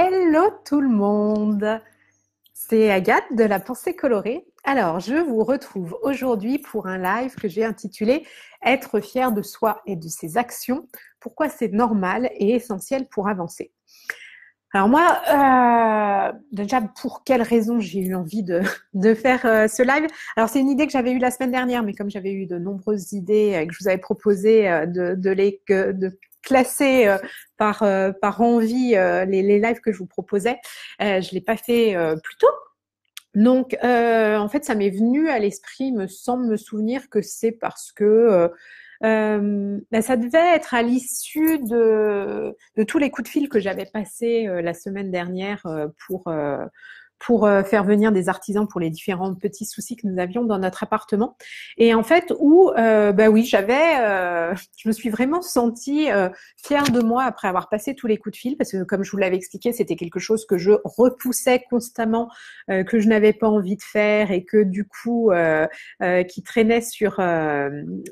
Hello tout le monde, c'est Agathe de la pensée colorée. Alors, je vous retrouve aujourd'hui pour un live que j'ai intitulé Être fier de soi et de ses actions, pourquoi c'est normal et essentiel pour avancer. Alors moi, euh, déjà, pour quelles raisons j'ai eu envie de, faire euh, ce live Alors c'est une idée que j'avais eue la semaine dernière, mais comme j'avais eu de nombreuses idées euh, que je vous avais proposées de, les, classé euh, par, euh, par envie euh, les, les, lives que je vous proposais. je ne l'ai pas fait plus tôt. Donc, en fait, ça m'est venu à l'esprit, me semble me souvenir que c'est parce que bah, ça devait être à l'issue de, de, tous les coups de fil que j'avais passés la semaine dernière pour pour euh, faire venir des artisans pour les différents petits soucis que nous avions dans notre appartement. Et en fait, où, euh, bah oui, j'avais, euh, je me suis vraiment sentie euh, fière de moi après avoir passé tous les coups de fil, parce que comme je vous l'avais expliqué, c'était quelque chose que je repoussais constamment, que je n'avais pas envie de faire et que du coup, qui traînait sur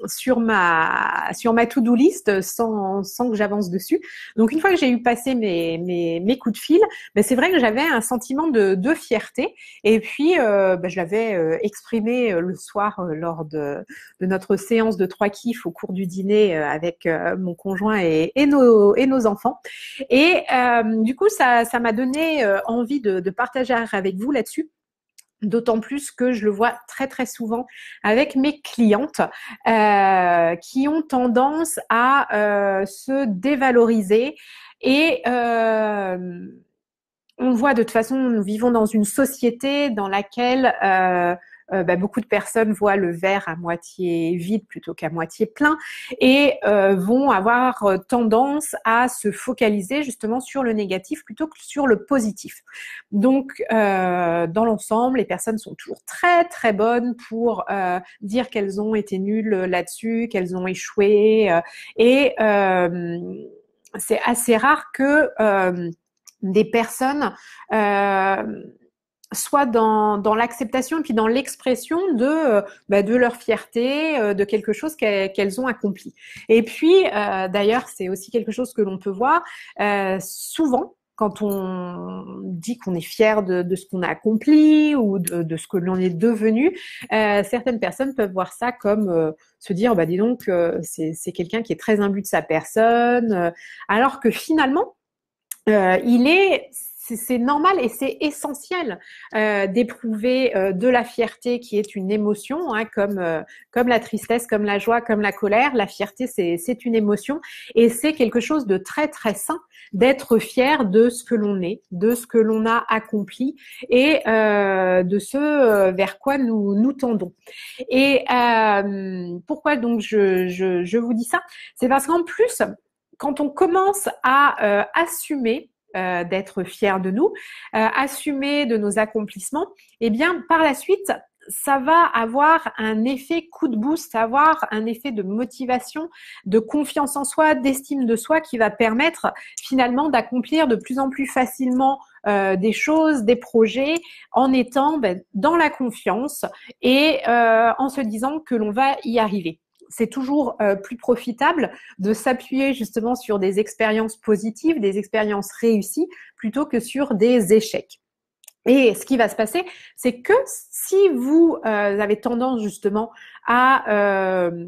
sur ma sur ma to-do list sans sans que j'avance dessus. Donc une fois que j'ai eu passé mes mes, mes coups de fil, ben c'est vrai que j'avais un sentiment de fierté. Et puis, euh, bah, je l'avais euh, exprimé euh, le soir lors de, notre séance de trois kiffs au cours du dîner avec mon conjoint et, nos, et nos enfants. Et du coup, ça m'a donné envie de, partager avec vous là-dessus. D'autant plus que je le vois très très souvent avec mes clientes qui ont tendance à se dévaloriser et euh, on voit de toute façon, nous vivons dans une société dans laquelle euh, euh, bah, beaucoup de personnes voient le verre à moitié vide plutôt qu'à moitié plein et euh, vont avoir tendance à se focaliser justement sur le négatif plutôt que sur le positif. Donc, dans l'ensemble, les personnes sont toujours très très bonnes pour dire qu'elles ont été nulles là-dessus, qu'elles ont échoué et c'est assez rare que des personnes euh, soit dans, dans l'acceptation et puis dans l'expression de, euh, bah, de leur fierté, euh, de quelque chose qu'elles ont accompli. Et puis, d'ailleurs, c'est aussi quelque chose que l'on peut voir souvent quand on dit qu'on est fier de, ce qu'on a accompli ou de, ce que l'on est devenu, certaines personnes peuvent voir ça comme se dire, bah dis donc, c'est quelqu'un qui est très imbu de sa personne, alors que finalement, euh, il est c'est normal et c'est essentiel euh, d'éprouver euh, de la fierté qui est une émotion, hein, comme euh, comme la tristesse, comme la joie, comme la colère. La fierté, c'est c'est une émotion et c'est quelque chose de très très sain d'être fier de ce que l'on est, de ce que l'on a accompli et de ce vers quoi nous nous tendons. Et pourquoi donc je, je je vous dis ça C'est parce qu'en plus quand on commence à euh, assumer euh, d'être fier de nous, euh, assumer de nos accomplissements, eh bien, par la suite, ça va avoir un effet coup de boost, avoir un effet de motivation, de confiance en soi, d'estime de soi qui va permettre finalement d'accomplir de plus en plus facilement des choses, des projets, en étant ben, dans la confiance et en se disant que l'on va y arriver c'est toujours euh, plus profitable de s'appuyer justement sur des expériences positives, des expériences réussies, plutôt que sur des échecs. Et ce qui va se passer, c'est que si vous, euh, avez tendance justement à euh,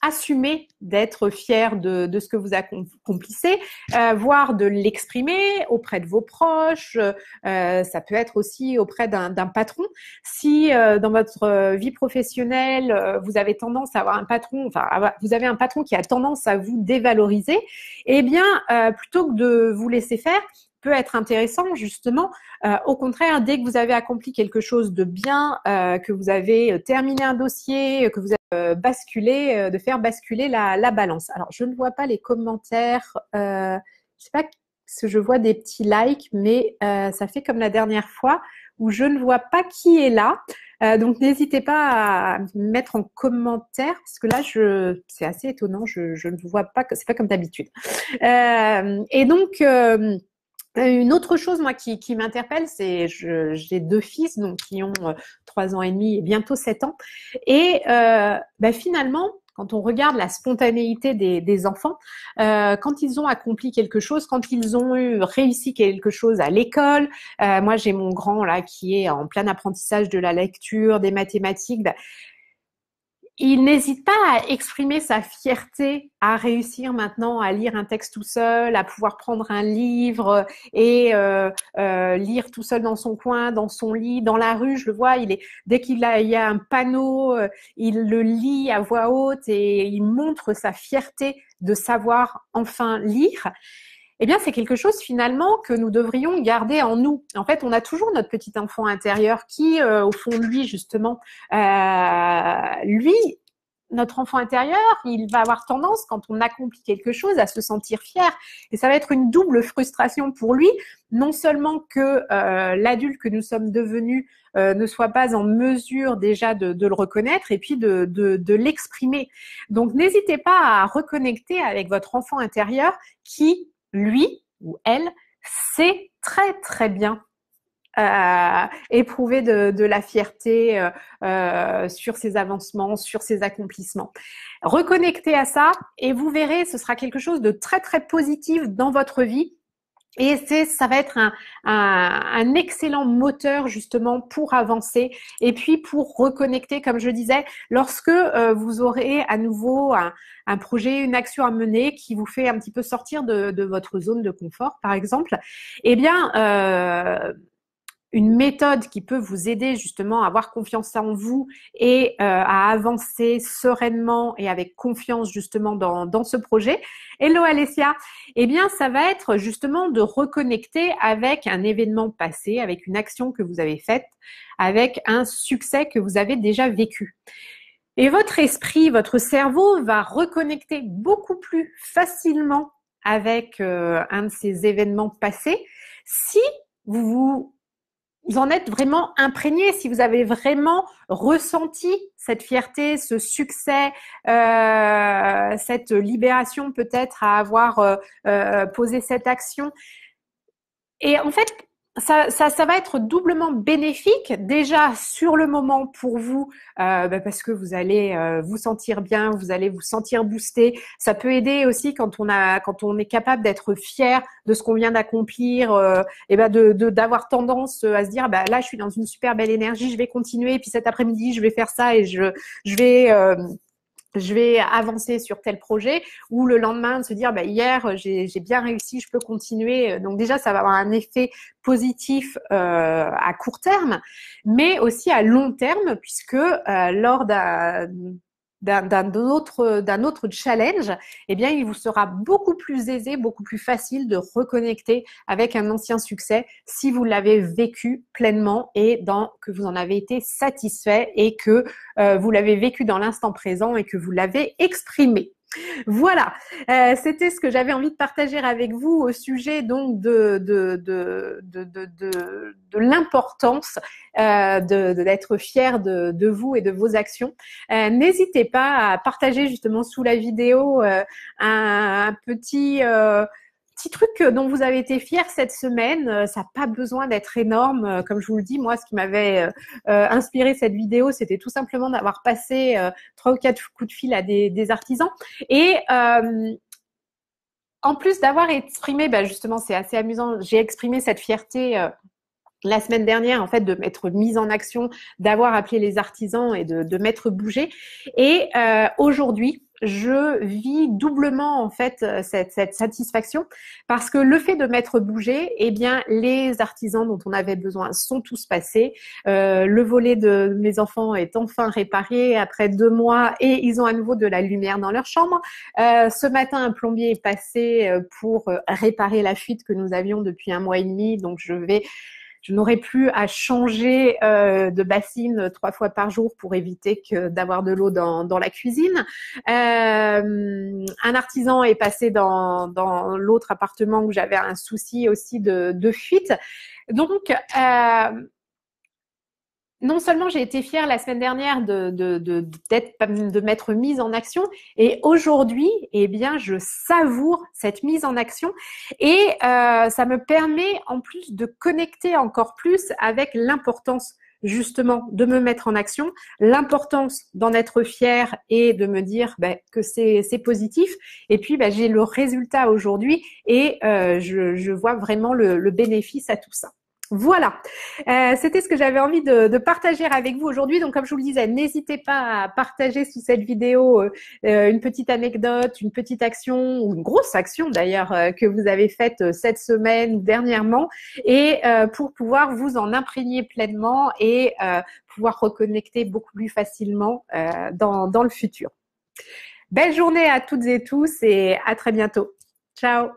assumer d'être fier de, ce que vous accomplissez, euh, voire de l'exprimer auprès de vos proches. Euh, ça peut être aussi auprès d'un patron. Si euh, dans votre vie professionnelle, vous avez tendance à avoir un patron, enfin, vous avez un patron qui a tendance à vous dévaloriser, eh bien, plutôt que de vous laisser faire, être intéressant justement. Euh, au contraire, dès que vous avez accompli quelque chose de bien, euh, que vous avez euh, terminé un dossier, que vous avez basculé, de faire basculer la, balance. Alors, je ne vois pas les commentaires. Euh, je sais pas si je vois des petits likes, mais ça fait comme la dernière fois où je ne vois pas qui est là. donc n'hésitez pas à mettre en commentaire parce que là je c'est assez étonnant, je, ne vois pas, c'est pas comme d'habitude. et donc euh, une autre chose, moi, qui, m'interpelle, c'est que j'ai deux fils, donc qui ont euh, trois ans et demi et bientôt sept ans. Et euh, bah, finalement, quand on regarde la spontanéité des, enfants, quand ils ont accompli quelque chose, quand ils ont eu réussi quelque chose à l'école, moi j'ai mon grand là qui est en plein apprentissage de la lecture, des mathématiques, bah, il n'hésite pas à exprimer sa fierté à réussir maintenant à lire un texte tout seul, à pouvoir prendre un livre et euh, euh, lire tout seul dans son coin, dans son lit, dans la rue. Je le vois, il est dès qu'il a, il y a un panneau, euh, il le lit à voix haute et il montre sa fierté de savoir enfin lire eh bien, c'est quelque chose finalement que nous devrions garder en nous. En fait, on a toujours notre petit enfant intérieur qui, euh, au fond lui, justement, euh, lui, notre enfant intérieur, il va avoir tendance, quand on accomplit quelque chose, à se sentir fier. Et ça va être une double frustration pour lui, non seulement que euh, l'adulte que nous sommes devenus ne soit pas en mesure déjà de, le reconnaître et puis de, de l'exprimer. Donc n'hésitez pas à reconnecter avec votre enfant intérieur qui lui ou elle sait très très bien euh, éprouver de, la fierté euh, euh, sur ses avancements, sur ses accomplissements. Reconnectez à ça et vous verrez, ce sera quelque chose de très très positif dans votre vie et ça va être un, excellent moteur justement pour avancer et puis pour reconnecter, comme je disais, lorsque euh, vous aurez à nouveau un, projet, une action à mener qui vous fait un petit peu sortir de, votre zone de confort, par exemple, eh bien, euh, une méthode qui peut vous aider justement à avoir confiance en vous et euh, à avancer sereinement et avec confiance justement dans, dans ce projet. Hello Alessia Eh bien, ça va être justement de reconnecter avec un événement passé, avec une action que vous avez faite, avec un succès que vous avez déjà vécu. Et votre esprit, votre cerveau va reconnecter beaucoup plus facilement avec euh, un de ces événements passés si vous vous vous en êtes vraiment imprégné, si vous avez vraiment ressenti cette fierté, ce succès, euh, cette libération peut-être à avoir euh, euh, posé cette action. Et en fait, ça, ça, ça, va être doublement bénéfique déjà sur le moment pour vous euh, bah parce que vous allez euh, vous sentir bien, vous allez vous sentir boosté. Ça peut aider aussi quand on a quand on est capable d'être fier de ce qu'on vient d'accomplir euh, et ben de d'avoir tendance à se dire bah là je suis dans une super belle énergie, je vais continuer et puis cet après-midi je vais faire ça et je je vais euh, je vais avancer sur tel projet ou le lendemain de se dire bah, hier j'ai bien réussi, je peux continuer. Donc déjà ça va avoir un effet positif euh, à court terme, mais aussi à long terme puisque euh, lors d'un d'un autre, autre challenge, eh bien, il vous sera beaucoup plus aisé, beaucoup plus facile de reconnecter avec un ancien succès si vous l'avez vécu pleinement et dans, que vous en avez été satisfait et que euh, vous l'avez vécu dans l'instant présent et que vous l'avez exprimé. Voilà, euh, c'était ce que j'avais envie de partager avec vous au sujet donc de, de, de, de, de l'importance euh, d'être fier de, vous et de vos actions. Euh, n'hésitez pas à partager justement sous la vidéo euh, un, petit petit truc euh, dont vous avez été fier cette semaine, euh, ça n'a pas besoin d'être énorme. Euh, comme je vous le dis, moi, ce qui m'avait inspiré cette vidéo, c'était tout simplement d'avoir passé trois ou quatre coups de fil à des, artisans. Et en plus d'avoir exprimé, bah, justement, c'est assez amusant, j'ai exprimé cette fierté la semaine dernière, en fait, de m'être mise en action, d'avoir appelé les artisans et de, de m'être bougé. Et aujourd'hui, je vis doublement en fait euh, cette, cette, satisfaction parce que le fait de m'être bougé, eh bien les artisans dont on avait besoin sont tous passés. Euh, le volet de mes enfants est enfin réparé après deux mois et ils ont à nouveau de la lumière dans leur chambre. Euh, ce matin, un plombier est passé pour réparer la fuite que nous avions depuis un mois et demi, donc je vais je n'aurais plus à changer euh, de bassine trois fois par jour pour éviter que d'avoir de l'eau dans, la cuisine. Euh, un artisan est passé dans, l'autre appartement où j'avais un souci aussi de, fuite. Donc, euh, non seulement j'ai été fière la semaine dernière de, de, de, de m'être mise en action, et aujourd'hui, eh bien, je savoure cette mise en action et euh, ça me permet en plus de connecter encore plus avec l'importance justement de me mettre en action, l'importance d'en être fière et de me dire ben, que c'est positif. Et puis, ben, j'ai le résultat aujourd'hui et euh, je, vois vraiment le bénéfice à tout ça. Voilà, euh, c'était ce que j'avais envie de, partager avec vous aujourd'hui. Donc, comme je vous le disais, n'hésitez pas à partager sous cette vidéo euh, euh, une petite anecdote, une petite action ou une grosse action d'ailleurs que vous avez faite cette semaine dernièrement, et pour pouvoir vous en imprégner pleinement et pouvoir reconnecter beaucoup plus facilement dans le futur. Belle journée à toutes et tous et à très bientôt. Ciao